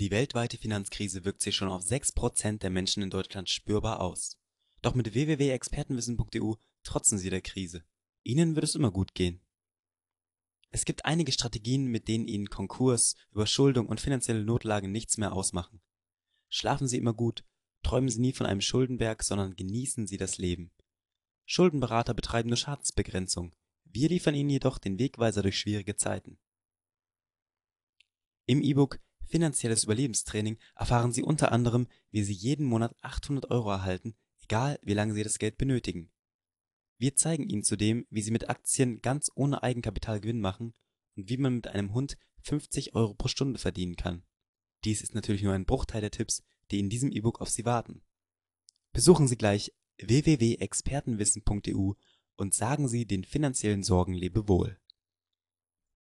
Die weltweite Finanzkrise wirkt sich schon auf sechs Prozent der Menschen in Deutschland spürbar aus. Doch mit www.expertenwissen.de trotzen sie der Krise. Ihnen wird es immer gut gehen. Es gibt einige Strategien, mit denen Ihnen Konkurs, Überschuldung und finanzielle Notlagen nichts mehr ausmachen. Schlafen Sie immer gut, träumen Sie nie von einem Schuldenberg, sondern genießen Sie das Leben. Schuldenberater betreiben nur Schadensbegrenzung. Wir liefern Ihnen jedoch den Wegweiser durch schwierige Zeiten. Im E-Book Finanzielles Überlebenstraining erfahren Sie unter anderem, wie Sie jeden Monat 800 Euro erhalten, egal wie lange Sie das Geld benötigen. Wir zeigen Ihnen zudem, wie Sie mit Aktien ganz ohne Eigenkapital Gewinn machen und wie man mit einem Hund 50 Euro pro Stunde verdienen kann. Dies ist natürlich nur ein Bruchteil der Tipps, die in diesem E-Book auf Sie warten. Besuchen Sie gleich www.expertenwissen.eu und sagen Sie den finanziellen Sorgen Lebewohl.